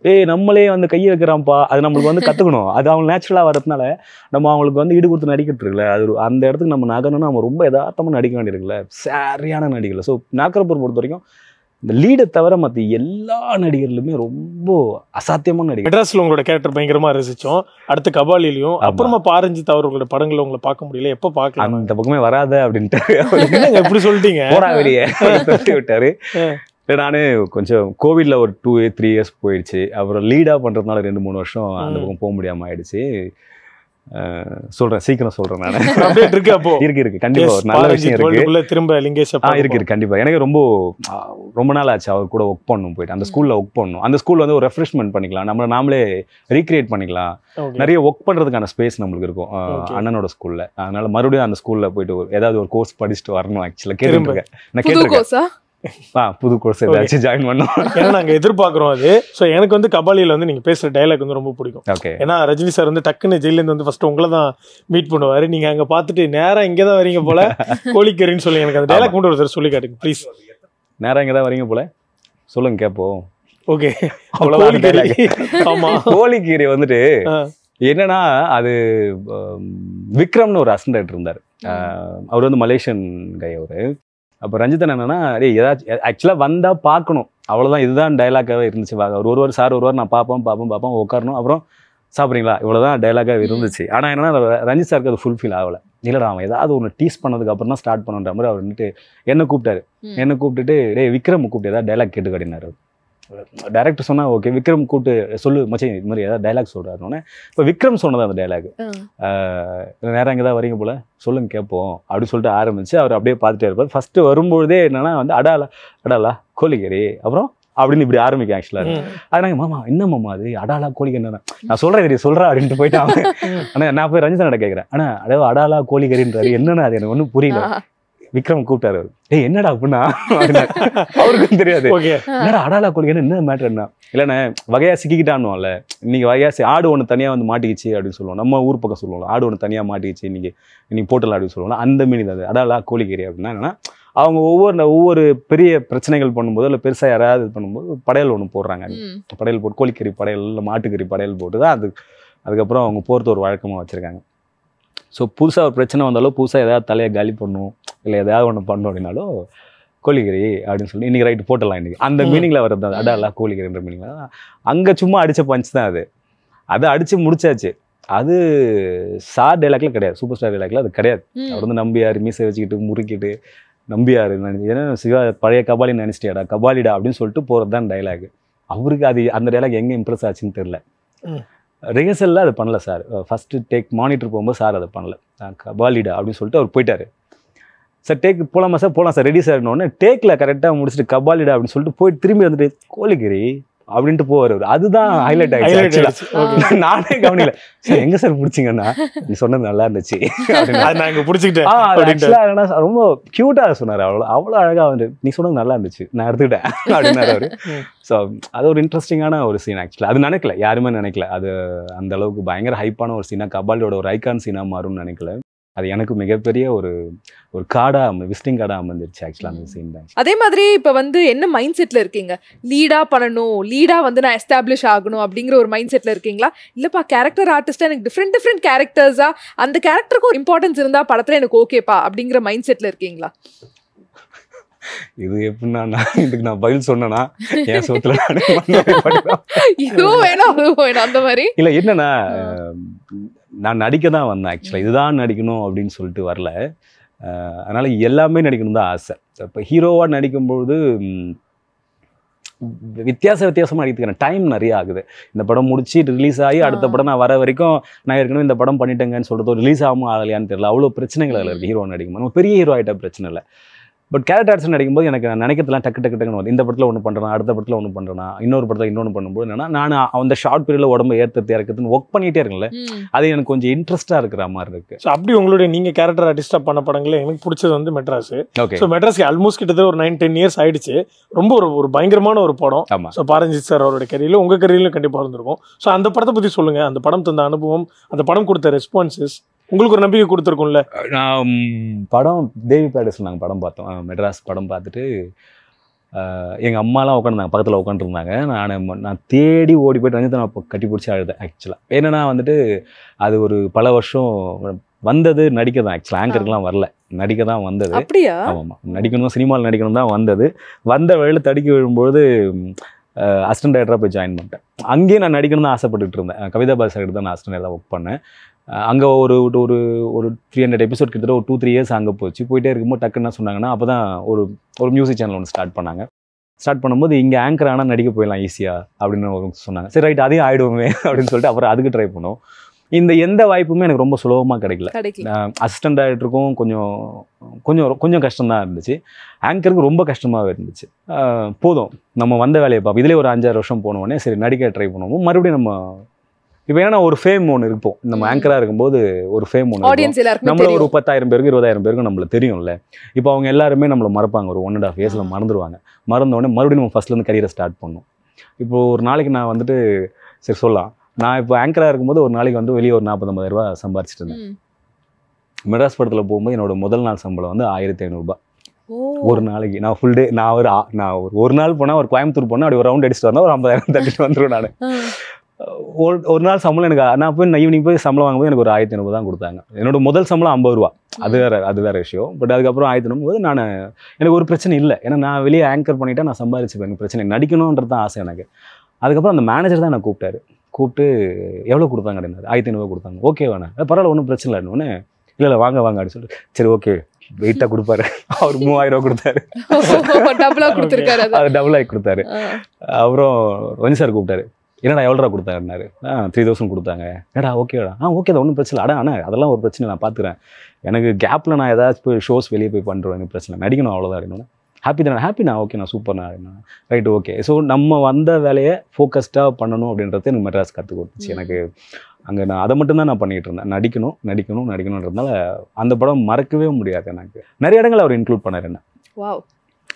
ஏய் நம்மளே வந்து கையை வைக்கிறான்ப்பா அது நம்மளுக்கு வந்து கற்றுக்கணும் அது அவங்க நேச்சுரலாக வரதுனால நம்ம அவங்களுக்கு வந்து ஈடு கொடுத்து நடிக்கிட்டு இருக்குல்ல அது அந்த இடத்துக்கு நம்ம நகரணும்னா நம்ம ரொம்ப யதார்த்தமாக நடிக்க வேண்டியிருக்குல்ல சரியான நடிகல ஸோ நாக்கரப்பூர் பொறுத்த வரைக்கும் இந்த லீடை தவிர மற்ற எல்லா நடிகர்களுமே ரொம்ப அசாத்தியமான நடிகர் மெட்ராஸில் உங்களோட கேரக்டர் பயங்கரமாக ரசித்தோம் அடுத்து கபாலிலையும் அப்புறமா பாரஞ்சித் அவர்களோட படங்களை உங்களை பார்க்க முடியல எப்போ பார்க்கலாம் இந்த பக்கமே வராத அப்படின்ட்டு [laughs] எப்படி சொல்லிட்டீங்க போடா வெளியே [laughs] சொல்லி விட்டாரு இல்லை நான் கொஞ்சம் கோவிடில் ஒரு டூ த்ரீ இயர்ஸ் போயிடுச்சு அப்புறம் லீடாக பண்ணுறதுனால ரெண்டு மூணு வருஷம் அந்த பக்கம் போக முடியாமல் ஆயிடுச்சு சொல்றேன் சீக்கிரம் சொல்றேன் நான் அப்டேட் [laughs] இருக்கு அப்போ இருக்கு இருக்கு கண்டிப்பா ஒரு நல்ல விஷயம் இருக்கு திரும்ப லிங்கேஷ் இருக்கு இருக்கு கண்டிப்பா எனக்கு ரொம்ப ரொம்ப நாள் ஆச்சு அவர் கூட ஒர்க் பண்ணும் போயிட்டு அந்த ஸ்கூல்ல ஒர்க் பண்ணும் அந்த ஸ்கூல்ல வந்து ஒரு ரெஃப்ரெஷ்மெண்ட் பண்ணிக்கலாம் நம்ம நாமளே ரீக்ரியேட் பண்ணிக்கலாம் நிறைய ஒர்க் பண்றதுக்கான ஸ்பேஸ் நம்மளுக்கு இருக்கும் அண்ணனோட ஸ்கூல்ல அதனால மறுபடியும் அந்த ஸ்கூல்ல போயிட்டு ஏதாவது ஒரு கோர்ஸ் படிச்சுட்டு வரணும் ஆக்சுவலா கேட்டுருக்கேன் நான் கேட்டிருக்கேன் ஆ புது கோர்ஸ் ஏதாச்சும் ஜாயின் பண்ணோம் ஏன்னா நாங்கள் எதிர்பார்க்குறோம் அது ஸோ எனக்கு வந்து கபாலியில் வந்து நீங்கள் பேசுகிற டைலாக் வந்து ரொம்ப பிடிக்கும் ஓகே ஏன்னா ரஜினி சார் வந்து டக்குன்னு ஜெயிலேருந்து வந்து ஃபஸ்ட்டு உங்களை தான் மீட் பண்ணுவார் நீங்கள் அங்கே பார்த்துட்டு நேராக இங்கே தான் வரீங்க போல [laughs] கோழிக்கறின்னு சொல்லி எனக்கு அந்த டைலாக் கொண்டு ஒருத்தர் சொல்லி காட்டுங்க ப்ளீஸ் நேராக இங்கே தான் வரீங்க போல சொல்லுங்க கேட்போம் ஓகே கோழிக்கறி ஆமாம் கோழிக்கீரை வந்துட்டு என்னன்னா அது விக்ரம்னு ஒரு அசண்டாக்டர் இருந்தார் அவர் வந்து மலேசியன் கை அவர் அப்போ ரஞ்சித் என்னன்னா டே ஏதாச்சும் ஆக்சுவலாக வந்தால் பார்க்கணும் அவ்வளோதான் இதுதான் டைலாக்காகவே இருந்துச்சு ஒரு ஒரு சார் ஒரு வாரம் நான் பார்ப்போம் பார்ப்போம் பார்ப்போம் உட்காரணும் அப்புறம் சாப்பிட்றீங்களா இவ்வளோதான் டைலாக்காக இருந்துச்சு ஆனால் என்னன்னா ரஞ்சித் சாருக்கு அது ஃபுல்ஃபில் ஆகலை இல்லைடா அவன் ஏதாவது ஒன்று டீஸ் பண்ணதுக்கு அப்புறம் தான் ஸ்டார்ட் பண்ணுன்ற மாதிரி அவர் வந்துட்டு என்னை கூப்பிட்டாரு என்னை கூப்பிட்டுட்டு டே விக்ரம் கூப்பிட்டு ஏதாவது டைலாக் கேட்டு கட்டினார் டேரக்டர் சொன்னால் ஓகே விக்ரம் கூட்டு சொல்லு மச்சே இது மாதிரி ஏதாவது டைலாக் சொல்கிறாருனோடனே இப்போ விக்ரம் சொன்னது அந்த டைலாக் நேரம் இங்கே தான் வரீங்க போல் சொல்லுங்க கேட்போம் அப்படின்னு சொல்லிட்டு ஆரம்பிச்சு அவர் அப்படியே பார்த்துட்டே இருப்பார் ஃபஸ்ட்டு வரும்பொழுதே என்னென்னா வந்து அடாலா அடாலா கோழிக்கறி அப்புறம் அப்படின்னு இப்படி ஆரம்பிக்கும் ஆக்சுவலாக அது மாமா என்ன மாமா அது அடாலா கோழி கோழிக்கறி நான் சொல்கிறேன் இது சொல்கிறா அப்படின்ட்டு போயிட்டாங்க ஆனால் நான் போய் ரஞ்சிதனோட கேட்குறேன் ஆனால் அதாவது அடாலா கோழிக்கறின்றது என்னென்னா அது எனக்கு ஒன்றும் புரியல விக்ரம் கூப்பிட்டாரு ஏய் என்னடா அப்படின்னா அவருக்கும் தெரியாது என்னடா அடாலா கோழி என்ன மேட்ரு என்ன இல்லைண்ணே வகையா சிக்கிக்கிட்டான்னுவோம்ல இன்னைக்கு வகையா ஆடு ஒன்று தனியாக வந்து மாட்டிக்கிச்சு அப்படின்னு சொல்லுவோம் நம்ம ஊர் பக்கம் சொல்லுவோம் ஆடு ஒன்று தனியாக மாட்டிக்கிச்சு இன்னைக்கு இன்னைக்கு போட்டல அப்படின்னு சொல்லுவோம் அந்த மீன் தான் அடாலா கோழிக்கறி அப்படின்னா என்னன்னா அவங்க ஒவ்வொரு ஒவ்வொரு பெரிய பிரச்சனைகள் பண்ணும்போது இல்லை பெருசாக யாராவது இது பண்ணும்போது படையல் ஒன்று போடுறாங்க படையல் போட்டு கோழிக்கறி படையல் இல்லை மாட்டுக்கறி படையல் போட்டு தான் அது அதுக்கப்புறம் அவங்க போகிறது ஒரு வழக்கமாக வச்சுருக்காங்க ஸோ புதுசாக ஒரு பிரச்சனை வந்தாலும் புதுசாக ஏதாவது தலையை காலி பண்ணும் இல்லை எதாவது ஒன்று பண்ணோம் அப்படின்னாலும் கோழிகிரி அப்படின்னு சொல்லி இன்றைக்கி ரைட்டு போட்டலாம் இன்றைக்கி அந்த மீனிங்கில் வர்றது தான் அடாலா கோழிகிரின்ற மீனிங்கில் அங்கே சும்மா அடித்த பஞ்ச் தான் அது அதை அடித்து முடிச்சாச்சு அது ஸ்டார் டைலாக்ல கிடையாது சூப்பர் ஸ்டார் டைலாக்ல அது கிடையாது அவர் வந்து நம்பியார் மீசை வச்சுக்கிட்டு முறுக்கிட்டு நம்பியார் ஏன்னா சிவா பழைய கபாலி நினைச்சிட்டியாடா கபாலிடா அப்படின்னு சொல்லிட்டு போகிறது தான் டைலாக் அவருக்கு அது அந்த டைலாக் எங்கே இம்ப்ரெஸ் ஆச்சுன்னு தெரில ரிஹர்சலில் அதை பண்ணல சார் ஃபஸ்ட்டு டேக் மானிட்டர் போகும்போது சார் அதை பண்ணல கபாலிடா அப்படின்னு சொல்லிட்டு அவர் போயிட்டார் சார் டேக் போகலாமா சார் போகலாம் சார் ரெடி ஒன்று டேக்கில் கரெக்டாக முடிச்சுட்டு கபாலிடா அப்படின்னு சொல்லிட்டு போய் திரும்பி வந்துட்டு கோழிகிரி அப்படின்ட்டு போவார் அவர் அதுதான் ஹைலைட் ஆகிடுச்சு [laughs] நானே கவனிக்கல சார் எங்கே சார் பிடிச்சிங்கன்னா நீ சொன்னது நல்லா இருந்துச்சு நாங்க பிடிச்சிக்கிட்டேன் ரொம்ப க்யூட்டாக சொன்னார் அவ்வளோ அவ்வளோ அழகாக வந்து நீ சொன்னது நல்லா இருந்துச்சு நான் எடுத்துக்கிட்டேன் [laughs] அப்படின்னாரு அவரு ஸோ அது ஒரு இன்ட்ரெஸ்டிங்கான ஒரு சீன் ஆக்சுவலி அது நினைக்கல யாருமே நினைக்கல அது அந்த அளவுக்கு பயங்கர ஹைப்பான ஒரு சீனா கபாலியோட ஒரு ஐக்கான் சீனாக மாறும்னு நினைக்கல அது எனக்கு மிகப்பெரிய ஒரு ஒரு காடாக அமை விசிட்டிங் கார்டாக அமைஞ்சிருச்சு ஆக்சுவலாக அந்த சீன் தான் அதே மாதிரி இப்போ வந்து என்ன மைண்ட் செட்டில் இருக்கீங்க லீடாக பண்ணணும் லீடாக வந்து நான் எஸ்டாப்ளிஷ் ஆகணும் அப்படிங்கிற ஒரு மைண்ட் செட்டில் இருக்கீங்களா இல்லைப்பா கேரக்டர் ஆர்டிஸ்ட்டாக எனக்கு டிஃப்ரெண்ட் டிஃப்ரெண்ட் கேரக்டர்ஸாக அந்த கேரக்டருக்கு ஒரு இம்பார்ட்டன்ஸ் இருந்தால் படத்தில் எனக்கு ஓகேப்பா அப்படிங்கிற மைண்ட் செட்டில் இருக்கீங்களா இது எப்படின்னா நான் இதுக்கு நான் பதில் சொன்னேன்னா என் சொத்துல இதுவும் வேணும் அதுவும் வேணும் அந்த மாதிரி இல்ல என்னன்னா நான் நடிக்க தான் வந்தேன் ஆக்சுவலாக இதுதான் நடிக்கணும் அப்படின்னு சொல்லிட்டு வரல அதனால் எல்லாமே நடிக்கணும் தான் ஆசை இப்போ ஹீரோவாக நடிக்கும்பொழுது வித்தியாச வித்தியாசமாக நடிக்கிறேன் டைம் நிறைய ஆகுது இந்த படம் முடிச்சு ரிலீஸ் ஆகி அடுத்த படம் நான் வர வரைக்கும் நான் ஏற்கனவே இந்த படம் பண்ணிட்டேங்கன்னு சொல்கிறதோ ரிலீஸ் ஆகும் ஆகலையான்னு தெரியல அவ்வளோ பிரச்சனைகள் அதில் இருக்குது ஹீரோ நடிக்கும் நம்ம பெரிய ஹீரோ ஆகிட்ட பிரச்சனை இல்லை பட் கேரக்டர் ஆக்ஷன் நடிக்கும்போது எனக்கு நினைக்கிறதுலாம் டக்கு டக்கு டக்குன்னு வந்து இந்த படத்தில் ஒன்று பண்ணுறேன் அடுத்த படத்தில் ஒன்று பண்ணுறேன் இன்னொரு படத்தில் இன்னொன்று பண்ணும்போது என்னன்னா நான் அந்த ஷார்ட் பீரியடில் உடம்பு ஏற்றது இறக்குதுன்னு ஒர்க் பண்ணிகிட்டே இருக்குல்ல அது எனக்கு கொஞ்சம் இன்ட்ரெஸ்ட்டாக இருக்கிற மாதிரி இருக்கு ஸோ அப்படி உங்களுடைய நீங்கள் கேரக்டர் ஆர்டிஸ்டாக பண்ண படங்களே எனக்கு பிடிச்சது வந்து மெட்ராஸ் ஓகே ஸோ மெட்ராஸ்க்கு ஆல்மோஸ்ட் கிட்டத்தட்ட ஒரு நைன் டென் இயர்ஸ் ஆயிடுச்சு ரொம்ப ஒரு ஒரு பயங்கரமான ஒரு படம் ஆமாம் ஸோ பாரஞ்சித் சார் அவருடைய கரியில் உங்கள் கரியிலும் கண்டிப்பாக இருந்திருக்கும் ஸோ அந்த படத்தை பற்றி சொல்லுங்கள் அந்த படம் தந்த அனுபவம் அந்த படம் கொடுத்த ரெஸ்பான்சஸ் உங்களுக்கு ஒரு நம்பிக்கை கொடுத்துருக்கோம்ல நான் படம் தேவி பேடஸ் நாங்கள் படம் பார்த்தோம் மெட்ராஸ் படம் பார்த்துட்டு எங்கள் அம்மாலாம் உட்காந்துருந்தாங்க பக்கத்தில் உட்காந்துருந்தாங்க நான் நான் தேடி ஓடி போயிட்டு ரஞ்சித் நான் கட்டி பிடிச்சி அழுதேன் ஆக்சுவலாக என்னென்னா வந்துட்டு அது ஒரு பல வருஷம் வந்தது நடிக்க தான் ஆக்சுவலாக ஆங்கருக்குலாம் வரல நடிக்க தான் வந்தது அப்படியா ஆமாம் நடிக்கணும் சினிமாவில் நடிக்கணும் தான் வந்தது வந்த வேலை தடுக்கி விழும்பொழுது அசிஸ்டன்ட் டைரக்டராக போய் ஜாயின் பண்ணிட்டேன் அங்கேயே நான் நடிக்கணும்னு ஆசைப்பட்டுட்டு இருந்தேன் கவிதா பாசகிட்ட தான் நான் அசிஸ்டன்ட் எல்லாம் ஒர்க் பண்ணேன் அங்கே ஒரு ஒரு ஒரு த்ரீ ஹண்ட்ரட் எபிசோட் கிட்டத்தட்ட ஒரு டூ த்ரீ இயர்ஸ் அங்கே போச்சு போயிட்டே இருக்கும்போது டக்குன்னு சொன்னாங்கன்னா அப்போ தான் ஒரு ஒரு மியூசிக் சேனல் ஒன்று ஸ்டார்ட் பண்ணாங்க ஸ்டார்ட் பண்ணும்போது இங்கே ஆங்கர் ஆனால் நடிக்க போயிடலாம் ஈஸியாக அப்படின்னு சொன்னாங்க சரி ரைட் அதையும் ஆகிடுவோமே அப்படின்னு சொல்லிட்டு அப்புறம் அதுக்கு ட்ரை பண்ணோம் இந்த எந்த வாய்ப்புமே எனக்கு ரொம்ப சுலபமாக கிடைக்கல அசிஸ்டண்ட் ஆகிட்டுருக்கும் கொஞ்சம் கொஞ்சம் கொஞ்சம் கஷ்டம்தான் இருந்துச்சு ஆங்கருக்கு ரொம்ப கஷ்டமாகவே இருந்துச்சு போதும் நம்ம வந்த வேலையை பார்ப்போம் இதிலே ஒரு அஞ்சாறு வருஷம் போனோடனே சரி நடிக்க ட்ரை பண்ணுவோம் மறுபடியும் நம்ம இப்போ ஏன்னா ஒரு ஃபேம் ஒன்று இருப்போம் நம்ம ஆங்கராக இருக்கும்போது ஒரு ஃபேம் ஒன்று ஆடியன்ஸ் எல்லாருக்கும் நம்மள ஒரு பத்தாயிரம் பேருக்கு இருபதாயிரம் பேருக்கு நம்மள தெரியும்ல இப்போ அவங்க எல்லாருமே நம்மளை மறப்பாங்க ஒரு ஒன் அண்ட் ஆஃப் இயர்ஸில் மறந்துடுவாங்க மறந்தோடனே மறுபடியும் நம்ம ஃபஸ்ட்லேருந்து கரியரை ஸ்டார்ட் பண்ணும் இப்போ ஒரு நாளைக்கு நான் வந்துட்டு சரி சொல்லலாம் நான் இப்போ ஆங்கராக இருக்கும்போது ஒரு நாளைக்கு வந்து வெளியே ஒரு ஐம்பது ரூபா சம்பாரிச்சிட்டு இருந்தேன் மெட்ராஸ் படத்தில் போகும்போது என்னோட முதல் நாள் சம்பளம் வந்து ஆயிரத்தி ஐநூறுரூபா ஒரு நாளைக்கு நான் ஃபுல் டே நான் ஒரு நான் ஒரு ஒரு நாள் போனால் ஒரு கோயம்புத்தூர் போனால் அப்படி ஒரு ரவுண்ட் அடிச்சுட்டு வந்தால் ஒரு ஐம்பதாயிரம் தட்டிட்டு வந்துடும் நான் ஒரு ஒரு நாள் சம்பளம் எனக்கு நான் போய் நான் ஈவினிங் போய் சம்பளம் வாங்கும்போது எனக்கு ஒரு ஆயிரத்தி ஐநூறு தான் கொடுத்தாங்க என்னோட முதல் சம்பளம் ஐம்பது ரூபா அது வேறு அது வேறு விஷயம் பட் அதுக்கப்புறம் ஆயிரத்தி போது நான் எனக்கு ஒரு பிரச்சனை இல்லை ஏன்னா நான் வெளியே ஆங்கர் பண்ணிவிட்டா நான் சம்பாதிச்சுப்பேன் எனக்கு பிரச்சனை நடிக்கணுன்றது தான் ஆசை எனக்கு அதுக்கப்புறம் அந்த மேனேஜர் தான் நான் கூப்பிட்டாரு கூப்பிட்டு எவ்வளோ கொடுத்தாங்க அப்படினாரு ஆயிரத்தி ஐநூறுவா கொடுத்தாங்க ஓகே வேணா பரவாயில்ல ஒன்றும் பிரச்சனை இல்லை ஒன்று இல்லை இல்லை வாங்க வாங்க அப்படின்னு சொல்லிட்டு சரி ஓகே வெயிட்டாக கொடுப்பாரு அவர் மூவாயிரம் ரூபா கொடுத்தாரு டபுளாக [laughs] கொடுத்துருக்காரு அது டபுளாகி கொடுத்தாரு அப்புறம் ரஞ்சி சார் கூப்பிட்டாரு என்னடா எவ்வளோடா கொடுத்தாருனாரு ஆ த்ரீ தௌசண்ட் கொடுத்தாங்க ஏடா ஓகேடா ஆ ஓகே அது ஒன்றும் பிரச்சனை அடா ஆனால் அதெல்லாம் ஒரு பிரச்சனை நான் பார்த்துக்கிறேன் எனக்கு கேப்பில் நான் ஏதாச்சும் போய் ஷோஸ் வெளியே போய் பண்ணுறேன் எனக்கு பிரச்சனை நடிக்கணும் அவ்வளோதான் இருக்கணும் ஹாப்பி தானே ஹாப்பி நான் ஓகே நான் சூப்பர் நான் ரைட் ஓகே ஸோ நம்ம வந்த வேலையை ஃபோக்கஸ்டாக பண்ணணும் அப்படின்றது எனக்கு மெட்ராஸ் கற்றுக் கொடுத்துச்சு எனக்கு அங்கே நான் அதை மட்டும்தான் நான் பண்ணிகிட்டு இருந்தேன் நடிக்கணும் நடிக்கணும் நடிக்கணுன்றதுனால அந்த படம் மறக்கவே முடியாது எனக்கு நிறைய இடங்கள் அவர் இன்க்ளூட் பண்ணார் என்ன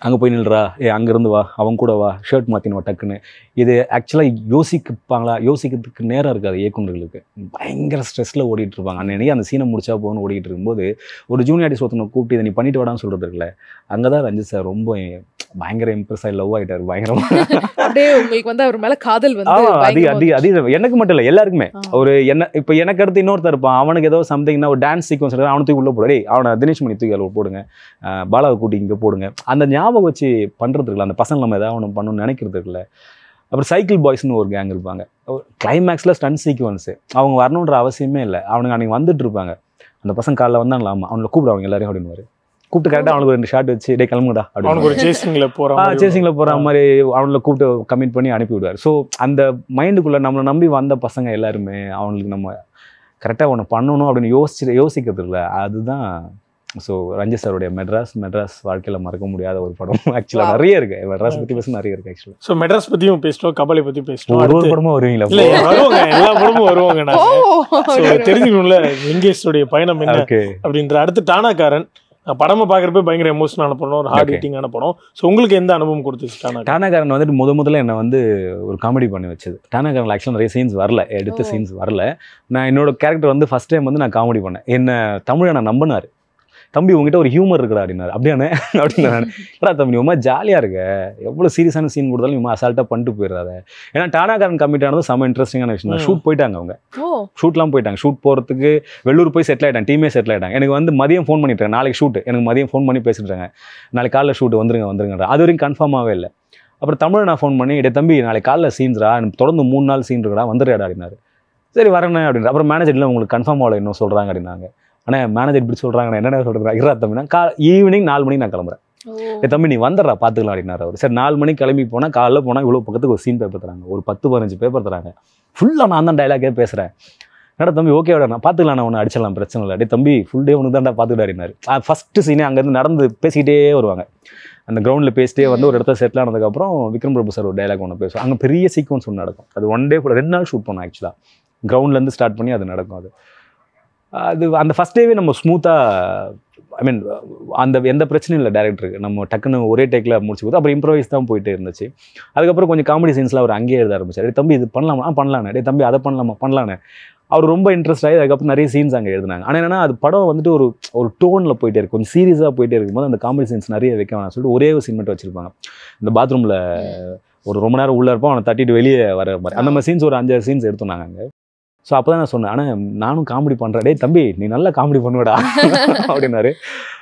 அங்கே போய் நில்றா ஏ அங்கேருந்து வா அவங்க கூட வா ஷர்ட் மாற்றினுவா டக்குன்னு இது ஆக்சுவலாக யோசிப்பாங்களா யோசிக்கிறதுக்கு நேரம் இருக்காது இயக்குநர்களுக்கு பயங்கர ஸ்ட்ரெஸ்ஸில் ஓடிட்டு இருப்பாங்க அன்னைக்கு அந்த சீனை முடிச்சா போகணும்னு ஓடிட்டு இருக்கும்போது ஒரு ஜூனியர் ஆர்டிஸ்ட் ஒருத்தனை கூப்பிட்டு இதை நீ பண்ணிட்டு வாடான்னு சொல்கிறது இருக்குல்ல அங்கே தான் ரஞ்சித் சார் ரொம்ப பயங்கர இம்ப்ரெஸ் ஆகி லவ் ஆகிட்டார் பயங்கரமாக அப்படியே உங்களுக்கு வந்து அவர் மேலே காதல் வந்து அது அது அது எனக்கு மட்டும் இல்லை எல்லாருக்குமே ஒரு என்ன இப்போ எனக்கு அடுத்து இன்னொருத்தர் இருப்பான் அவனுக்கு ஏதோ சம்திங்னா ஒரு டான்ஸ் சீக்வன்ஸ் அவனை தூக்கி உள்ளே போடுறே அவனை தினேஷ் மணி தூக்கி அதில் போடுங்க பாலாவை கூட்டி இங்கே போடுங்க அந்த ஞாபகம் ஞாபகம் வச்சு பண்ணுறது இருக்குல்ல அந்த பசங்க நம்ம ஏதாவது ஒன்று பண்ணணும்னு நினைக்கிறது இருக்குல்ல அப்புறம் சைக்கிள் பாய்ஸ்னு ஒரு கேங் இருப்பாங்க கிளைமேக்ஸில் ஸ்டன் சீக்வன்ஸு அவங்க வரணுன்ற அவசியமே இல்லை அவனுக்கு அன்றைக்கி வந்துட்டு இருப்பாங்க அந்த பசங்க காலைல வந்தாங்க இல்லாமல் அவனை கூப்பிடுவாங்க அவங்க எல்லாரையும் அப்படின்னு கூப்பிட்டு கரெக்டாக அவனுக்கு ரெண்டு ஷார்ட் வச்சு டே கிளம்புடா அப்படின்னு ஒரு சேசிங்கில் போகிறான் சேசிங்கில் போகிற மாதிரி அவங்கள கூப்பிட்டு கமிட் பண்ணி அனுப்பி விடுவார் ஸோ அந்த மைண்டுக்குள்ளே நம்மளை நம்பி வந்த பசங்க எல்லாருமே அவங்களுக்கு நம்ம கரெக்டாக ஒன்று பண்ணணும் அப்படின்னு யோசிச்சு யோசிக்கிறது இல்லை அதுதான் ஸோ ரஞ்சித் சாருடைய மெட்ராஸ் மெட்ராஸ் வாழ்க்கையில் மறக்க முடியாத ஒரு படம் [laughs] ஆக்சுவலாக நிறைய இருக்கு மெட்ராஸ் பற்றி பேச நிறைய இருக்கு ஆக்சுவலாக ஸோ மெட்ராஸ் பற்றியும் பேசிட்டோம் கபலை பற்றி பேசிட்டோம் ஒரு படமும் வருவீங்களா வருவாங்க எல்லா படமும் வருவாங்க நான் தெரிஞ்சுக்கணும்ல வெங்கேஷுடைய பயணம் என்ன அப்படின்ற அடுத்து டானாக்காரன் படமா பாக்குறப்ப பயங்கர எமோஷனான படம் ஒரு ஹார்ட் ஹிட்டிங்கான படம் ஸோ உங்களுக்கு எந்த அனுபவம் கொடுத்துச்சு டானாகாரன் வந்துட்டு முத முதல்ல என்ன வந்து ஒரு காமெடி பண்ணி வச்சது டானாகாரன் ஆக்சுவலாக நிறைய சீன்ஸ் வரல எடுத்த சீன்ஸ் வரல நான் என்னோட கேரக்டர் வந்து ஃபர்ஸ்ட் டைம் வந்து நான் காமெடி பண்ணேன் என்ன தமிழை நான் நம்பினார் தம்பி உங்ககிட்ட ஒரு ஹியூமர் இருக்குடா அப்படின்னாரு அப்படியானே [laughs] அப்படின்னு நான் ஏடா தம்பி உமா ஜாலியாக இருக்க எவ்வளோ சீரியஸான சீன் கொடுத்தாலும் இவ்வளோ அசால்ட்டாக பண்ணிட்டு போயிடாத ஏன்னா டானாக்காரன் கம்மிட் ஆனது செம்ம இன்ட்ரெஸ்டிங்கான விஷயம் ஷூட் போயிட்டாங்க அவங்க ஷூட்லாம் போயிட்டாங்க ஷூட் போகிறதுக்கு வெள்ளூர் போய் செட்டில் ஆகிட்டாங்க டீமே செட்டில் ஆகிட்டாங்க எனக்கு வந்து மதியம் ஃபோன் பண்ணிட்டாங்க நாளைக்கு ஷூட் எனக்கு மதியம் ஃபோன் பண்ணி பேசிட்டாங்க நாளைக்கு காலைல ஷூட் வந்துருங்க வந்துருங்க அது வரைக்கும் கன்ஃபார்மாகவே இல்லை அப்புறம் தமிழை நான் ஃபோன் பண்ணி இடே தம்பி நாளைக்கு காலைல சீன்ஸ்ரா தொடர்ந்து மூணு நாள் சீன் இருக்கடா வந்துடுறாடா அப்படின்னாரு சரி வரேன் அப்படின்னு அப்புறம் மேனேஜர்லாம் உங்களுக்கு கன்ஃபார்ம் ஆகலை இன்னும் சொல்கிறாங்க அப்படின்னாங்க ஆனால் மேனேஜர் இப்படி சொல்கிறாங்க நான் என்னென்ன சொல்கிறேன் இரா தம்பினா கா ஈவினிங் நாலு மணிக்கு நான் கிளம்புறேன் ஏ தம்பி நீ வந்துடுறா பார்த்துக்கலாம் அப்படின்னாரு அவர் சார் நாலு மணிக்கு கிளம்பி போனால் காலைல போனால் இவ்வளோ பக்கத்துக்கு ஒரு சீன் பேப்பர் தராங்க ஒரு பத்து பதினஞ்சு பேப்பர் தராங்க ஃபுல்லாக நான் தான் டைலாகே பேசுகிறேன் நட தம்பி ஓகே நான் பார்த்துக்கலாம் நான் ஒன்று அடிச்சிடலாம் பிரச்சனை இல்லை டே தம்பி ஃபுல் டே உனக்கு தான்டா பார்த்துக்கிட்டாருனாரு ஃபஸ்ட்டு சீனே அங்கேருந்து நடந்து பேசிக்கிட்டே வருவாங்க அந்த கிரௌண்டில் பேசிட்டே வந்து ஒரு இடத்த செட்டில் ஆனதுக்கப்புறம் விக்ரம் பிரபு சார் ஒரு டைலாக் ஒன்று பேசுவோம் அங்கே பெரிய சீக்வன்ஸ் ஒன்று நடக்கும் அது ஒன் டே ரெண்டு நாள் ஷூட் பண்ணோம் ஆக்சுவலாக கிரவுண்ட்லேருந்து ஸ்டார்ட் பண்ணி அது நடக்கும் அது அது அந்த ஃபஸ்ட் டேவே நம்ம ஸ்மூத்தாக ஐ மீன் அந்த எந்த பிரச்சனையும் இல்லை டேரக்டருக்கு நம்ம டக்குன்னு ஒரே டேக்கில் முடிச்சு கொடுத்து அப்புறம் இம்ப்ரவைஸ் தான் போயிட்டு இருந்துச்சு அதுக்கப்புறம் கொஞ்சம் காமெடி சீன்ஸ்லாம் அவர் அங்கேயே எழுத ஆரம்பிச்சார் டே தம்பி இது பண்ணலாமா ஆ பண்ணலானே டே தம்பி அதை பண்ணலாமா பண்ணலானே அவர் ரொம்ப இன்ட்ரெஸ்ட் ஆகி அதுக்கப்புறம் நிறைய சீன்ஸ் அங்கே எழுதினாங்க ஆனால் என்னென்னா அது படம் வந்துட்டு ஒரு ஒரு டோனில் போயிட்டே இருக்கும் கொஞ்சம் சீரியஸாக போயிட்டே இருக்கும்போது அந்த காமெடி சீன்ஸ் நிறைய வைக்க வேணாம் சொல்லிட்டு ஒரே ஒரு சீன் மட்டும் வச்சிருப்பாங்க இந்த பாத்ரூமில் ஒரு ரொம்ப நேரம் உள்ளே இருப்போம் அவனை தட்டிட்டு வெளியே வர மாதிரி அந்த மாதிரி சீன்ஸ் ஒரு அஞ்சாறு சீன்ஸ் எடுத்தோம் நாங்கள் அங்கே ஸோ அப்போ தான் நான் சொன்னேன் ஆனால் நானும் காமெடி டே தம்பி நீ நல்லா காமெடி பண்ணுவடா [laughs] அப்படின்னாரு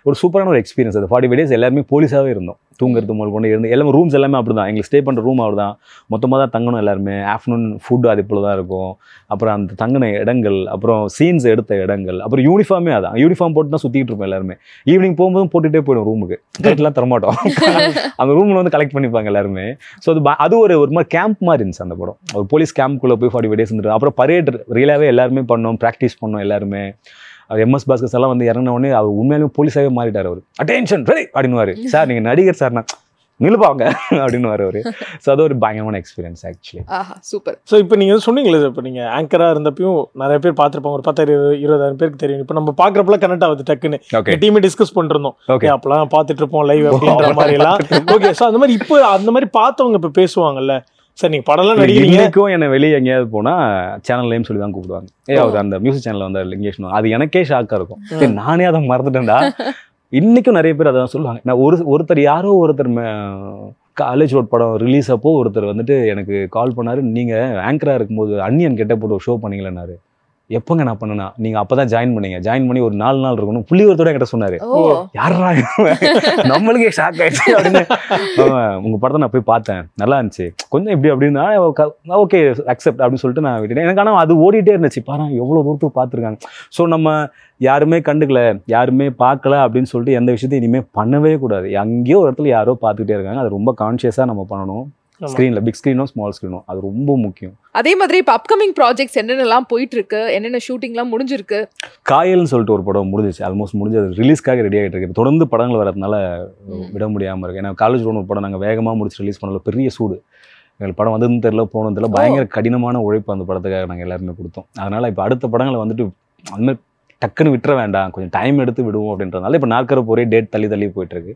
ஒரு சூப்பரான ஒரு எக்ஸ்பீரியன்ஸ் அது ஃபார்ட்டி ஃபைவ் டேஸ் எல்லாருமே போலீஸாகவே இருந்தோம் தூங்குறது முதல் கொண்டு இருந்து எல்லாமே ரூம்ஸ் எல்லாமே அப்படி தான் எங்களுக்கு ஸ்டே பண்ணுற ரூம் அப்படி தான் மொத்தமாக தான் தங்கணும் எல்லாருமே ஆஃப்டர்நூன் ஃபுட் அது இப்போ தான் இருக்கும் அப்புறம் அந்த தங்கின இடங்கள் அப்புறம் சீன்ஸ் எடுத்த இடங்கள் அப்புறம் யூனிஃபார்மே அதான் யூனிஃபார்ம் போட்டு தான் சுற்றிக்கிட்டு இருப்போம் எல்லாருமே ஈவினிங் போகும்போது போட்டுகிட்டே போயிடும் ரூமுக்கு கட்டெலாம் தரமாட்டோம் [laughs] அந்த ரூமில் வந்து கலெக்ட் பண்ணிப்பாங்க எல்லாருமே ஸோ அது அது ஒரு ஒரு மாதிரி கேம்ப் மாதிரி இருந்துச்சு அந்த படம் ஒரு போலீஸ் கேம்ப்குள்ளே போய் ஃபார்ட்டி ஃபைவ் டேஸ் இருந்துருக்கு அப்புறம் பரேட் ரியலாகவே எல்லாருமே பண்ணோம் ப்ராக்டிஸ் பண்ணோம் எல்லாருமே அவர் எம்எஸ் பாஸ்கர் எல்லாம் வந்து இறங்கினோடனே அவர் உண்மையிலுமே போலீஸாகவே மாறிட்டார் அவர் அட்டென்ஷன் ரெடி அப்படின்னுவார் சார் [laughs] நீங்கள் நடிகர் சார்னா நிலப்பாங்க [laughs] அப்படின்னு அவர் ஸோ அது ஒரு பயங்கரமான எக்ஸ்பீரியன்ஸ் ஆக்சுவலி சூப்பர் ஸோ இப்போ நீங்கள் சொன்னீங்களே இப்போ நீங்கள் ஆங்கராக இருந்தப்பையும் நிறைய பேர் பார்த்துருப்பாங்க ஒரு பத்தாயிரம் இருபதாயிரம் பேருக்கு தெரியும் இப்போ நம்ம பார்க்குறப்பல கனெக்ட் ஆகுது டக்குன்னு டீமே டிஸ்கஸ் பண்ணிருந்தோம் ஓகே அப்போலாம் பார்த்துட்டு இருப்போம் லைவ் அப்படின்ற [laughs] மாதிரிலாம் ஓகே ஸோ அந்த மாதிரி இப்போ அந்த மாதிரி பார்த்தவங்க இப்போ பேசுவாங்கல்ல சார் நீங்கள் படம்லாம் நடிக்கிறீங்க என்னை வெளியே எங்கேயாவது போனால் சேனல் சொல்லி தான் கூப்பிடுவாங்க ஏ அவர் அந்த மியூசிக் சேனலில் வந்து லிங்கேஷன் அது எனக்கே ஷாக்காக இருக்கும் நானே அதை மறந்துட்டேன்டா இன்றைக்கும் நிறைய பேர் அதான் சொல்லுவாங்க நான் ஒரு ஒருத்தர் யாரோ ஒருத்தர் காலேஜ் ரோட் படம் ரிலீஸ் அப்போ ஒருத்தர் வந்துட்டு எனக்கு கால் பண்ணார் நீங்கள் ஆங்கராக இருக்கும்போது அன்னியன் கெட்ட போட்டு ஒரு ஷோ பண்ணீங்களேன்னாரு எப்போங்க நான் பண்ணனா நீங்க அப்பதான் ஜாயின் பண்ணீங்க ஜாயின் பண்ணி ஒரு நாலு நாள் இருக்கணும் புள்ளிவரத்தோட என்கிட்ட சொன்னாரு யாரா நம்மளுக்கே ஷாக் ஆயிடுச்சு அப்படின்னு உங்க படத்தை நான் போய் பார்த்தேன் நல்லா இருந்துச்சு கொஞ்சம் இப்படி அப்படின்னா ஓகே அக்செப்ட் அப்படின்னு சொல்லிட்டு நான் விட்டுட்டேன் எனக்கு ஆனால் அது ஓடிட்டே இருந்துச்சு பாரு எவ்வளோ தூரத்துக்கு பார்த்துருக்காங்க ஸோ நம்ம யாருமே கண்டுக்கல யாருமே பார்க்கல அப்படின்னு சொல்லிட்டு எந்த விஷயத்தையும் இனிமேல் பண்ணவே கூடாது அங்கேயோ ஒரு இடத்துல யாரோ பார்த்துக்கிட்டே இருக்காங்க அது ரொம்ப கான்ஷியஸாக நம்ம பண்ணணும் ஸ்க்ரீனில் பிக் ஸ்க்ரீனோ ஸ்மால் ஸ்க்ரீனோ அது ரொம்ப முக்கியம் அதே மாதிரி இப்போ அப்கமிங் ப்ராஜெக்ட்ஸ் என்னென்னலாம் போயிட்டுருக்கு என்னென்ன ஷூட்டிங்லாம் முடிஞ்சிருக்கு காயல்னு சொல்லிட்டு ஒரு படம் முடிஞ்சிச்சு ஆல்மோஸ்ட் முடிஞ்சு அது ரிலீஸ்க்காக ரெடி ஆகிட்டு இருக்கு இப்போ தொடர்ந்து படங்கள் வரதுனால விட முடியாமல் இருக்குது ஏன்னா காலேஜ் ஒரு படம் நாங்கள் வேகமாக முடிச்சு ரிலீஸ் பண்ணல பெரிய சூடு எங்களுக்கு படம் வந்ததுன்னு தெரியல போனது தெரியல பயங்கர கடினமான உழைப்பு அந்த படத்துக்காக நாங்கள் எல்லாருமே கொடுத்தோம் அதனால் இப்போ அடுத்த படங்களை வந்துட்டு அந்த டக்குன்னு விட்டுற வேண்டாம் கொஞ்சம் டைம் எடுத்து விடுவோம் அப்படின்றதுனால இப்போ நாற்கரை போரே டேட் தள்ளி தள்ளி போயிட்டுருக்கு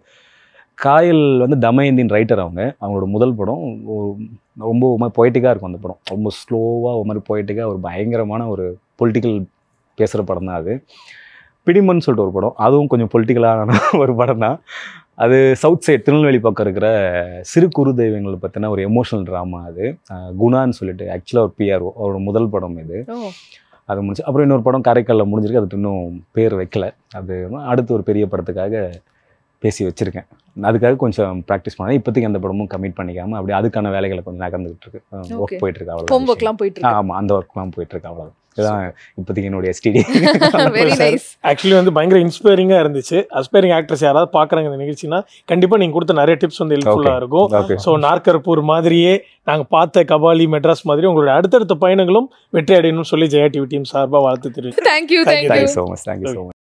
காயல் வந்து தமயந்தின் ரைட்டர் அவங்க அவங்களோட முதல் படம் ரொம்ப ஒரு மாதிரி இருக்கும் அந்த படம் ரொம்ப ஸ்லோவாக ஒரு மாதிரி பொய்ட்டிக்காக ஒரு பயங்கரமான ஒரு பொலிட்டிக்கல் பேசுகிற படம் தான் அது பிடிமன் சொல்லிட்டு ஒரு படம் அதுவும் கொஞ்சம் பொலிட்டிக்கலான [laughs] ஒரு படம் தான் அது சவுத் சைட் திருநெல்வேலி பக்கம் இருக்கிற சிறு குரு தெய்வங்களை பற்றின ஒரு எமோஷனல் ட்ராமா அது குணான்னு சொல்லிட்டு ஆக்சுவலாக ஒரு பிஆர் அவரோட முதல் படம் இது அது முடிச்சு அப்புறம் இன்னொரு படம் காரைக்காலில் முடிஞ்சிருக்கு அதுக்கு இன்னும் பேர் வைக்கல அது அடுத்து ஒரு பெரிய படத்துக்காக பேசி வச்சுருக்கேன் அதுக்காக கொஞ்சம் ப்ராக்டிஸ் பண்ணேன் இப்போதைக்கு அந்த படமும் கமிட் பண்ணிக்காமல் அப்படி அதுக்கான வேலைகளை கொஞ்சம் நகர்ந்துகிட்டு இருக்கு ஒர்க் போயிட்டுருக்கு அவ்வளோ ஹோம் ஒர்க்லாம் போயிட்டு ஆமாம் அந்த ஒர்க்லாம் போயிட்டுருக்கு அவ்வளோ இதுதான் இப்போதைக்கு என்னுடைய ஸ்டடி ஆக்சுவலி [laughs] வந்து பயங்கர இன்ஸ்பைரிங்காக இருந்துச்சு அஸ்பைரிங் ஆக்ட்ரஸ் யாராவது பார்க்குறாங்க இந்த நிகழ்ச்சினா கண்டிப்பாக நீங்கள் கொடுத்த நிறைய டிப்ஸ் வந்து ஹெல்ப்ஃபுல்லாக இருக்கும் ஸோ நார்கர்பூர் மாதிரியே நாங்கள் பார்த்த கபாலி மெட்ராஸ் மாதிரி உங்களுடைய அடுத்தடுத்த பயணங்களும் வெற்றி அடையணும்னு சொல்லி ஜெயா டிவி டீம் சார்பாக வாழ்த்து தெரிவித்து thank you thank you so much thank you so much